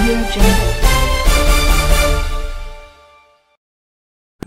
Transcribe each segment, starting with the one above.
Audio Jungle.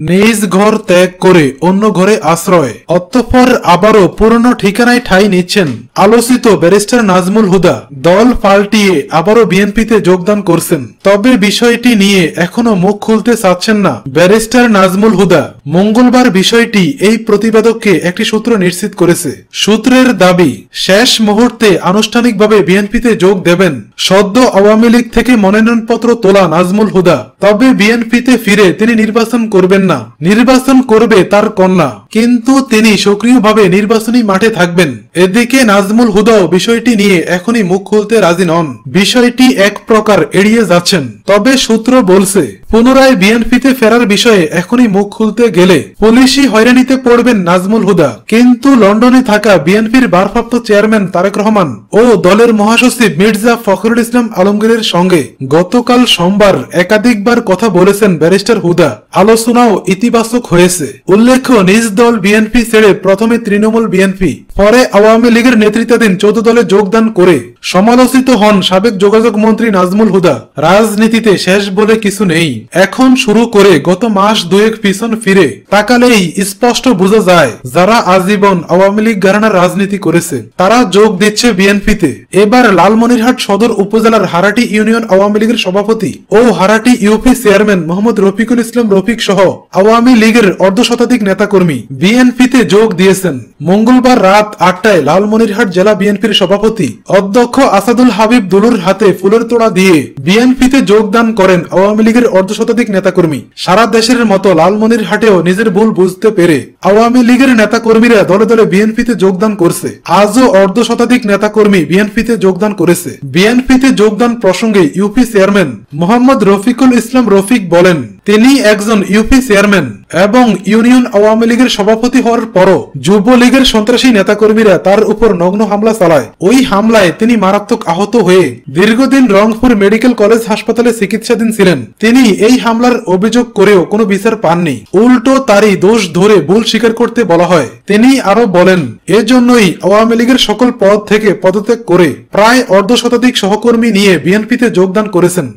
নিজ ঘর ত্যাগ করে অন্য ঘরে আশ্রয় অতঃপর আবারও পুরনো ঠিকানায় ঠাই নিচ্ছেন আলোচিত ব্যারিস্টার নাজমুল হুদা দল পাল্টিয়ে আবারও বিএনপিতে যোগদান করছেন তবে বিষয়টি নিয়ে এখনো মুখ খুলতে চাচ্ছেন না ব্যারিস্টার নাজমুল হুদা মঙ্গলবার বিষয়টি এই প্রতিবেদককে একটি সূত্র নিশ্চিত করেছে সূত্রের দাবি শেষ মুহূর্তে আনুষ্ঠানিকভাবে বিএনপিতে যোগ দেবেন সদ্য আওয়ামী লীগ থেকে মনোনয়নপত্র তোলা নাজমুল হুদা তবে বিএনপিতে ফিরে তিনি নির্বাচন করবেন না না নির্বাচন করবে তার কন্যা কিন্তু তিনি সক্রিয়ভাবে নির্বাচনী মাঠে থাকবেন এদিকে নাজমুল হুদাও বিষয়টি নিয়ে এখনই মুখ খুলতে রাজি নন বিষয়টি এক প্রকার এড়িয়ে যাচ্ছেন তবে সূত্র বলছে পুনরায় বিএনপিতে ফেরার বিষয়ে এখনই মুখ খুলতে গেলে পুলিশই হয়রানিতে পড়বেন নাজমুল হুদা কিন্তু লন্ডনে থাকা বিএনপির ভারপ্রাপ্ত চেয়ারম্যান তারেক রহমান ও দলের মহাসচিব মির্জা ফখরুল ইসলাম আলমগীরের সঙ্গে গতকাল সোমবার একাধিকবার কথা বলেছেন ব্যারিস্টার হুদা আলোচনাও ইতিবাচক হয়েছে উল্লেখ্য নিজ দল বিএনপি ছেড়ে প্রথমে তৃণমূল বিএনপি পরে আওয়ামী লীগের নেতৃত্বাধীন চৌদ্দ দলে যোগদান করে সমালোচিত হন সাবেক যোগাযোগ মন্ত্রী নাজমুল হুদা রাজনীতিতে শেষ বলে কিছু নেই এখন শুরু করে গত মাস দুয়েক পিছন ফিরে তাকালেই স্পষ্ট বোঝা যায় যারা আজীবন আওয়ামী লীগ গারানার রাজনীতি করেছে তারা যোগ দিচ্ছে বিএনপিতে এবার লালমনিরহাট সদর উপজেলার হারাটি ইউনিয়ন আওয়ামী লীগের সভাপতি ও হারাটি ইউপি চেয়ারম্যান মোহাম্মদ রফিকুল ইসলাম রফিক সহ আওয়ামী লীগের অর্ধশতাধিক নেতাকর্মী বিএনপিতে যোগ দিয়েছেন মঙ্গলবার রাত আটটায় লালমনিরহাট জেলা বিএনপির সভাপতি অধ্যক্ষ আসাদুল হাবিব দুলুর হাতে ফুলের তোড়া দিয়ে বিএনপিতে যোগদান করেন আওয়ামী লীগের অর্ধশতাধিক নেতাকর্মী সারা দেশের মতো লালমনিরহাটেও নিজের ভুল বুঝতে পেরে আওয়ামী লীগের নেতাকর্মীরা দলে দলে বিএনপিতে যোগদান করছে আজও অর্ধশতাধিক নেতাকর্মী বিএনপিতে যোগদান করেছে বিএনপিতে যোগদান প্রসঙ্গে ইউপি চেয়ারম্যান মোহাম্মদ রফিকুল ইসলাম রফিক বলেন তিনি একজন ইউপি চেয়ারম্যান এবং ইউনিয়ন আওয়ামী লীগের সভাপতি হওয়ার পরও যুবলীগের সন্ত্রাসী নেতাকর্মীরা তার উপর নগ্ন হামলা চালায় ওই হামলায় তিনি মারাত্মক আহত হয়ে দীর্ঘদিন রংপুর মেডিকেল কলেজ হাসপাতালে চিকিৎসাধীন ছিলেন তিনি এই হামলার অভিযোগ করেও কোনো বিচার পাননি উল্টো তারই দোষ ধরে ভুল স্বীকার করতে বলা হয় তিনি আরো বলেন এজন্যই আওয়ামী লীগের সকল পদ থেকে পদত্যাগ করে প্রায় অর্ধশতাধিক সহকর্মী নিয়ে বিএনপিতে যোগদান করেছেন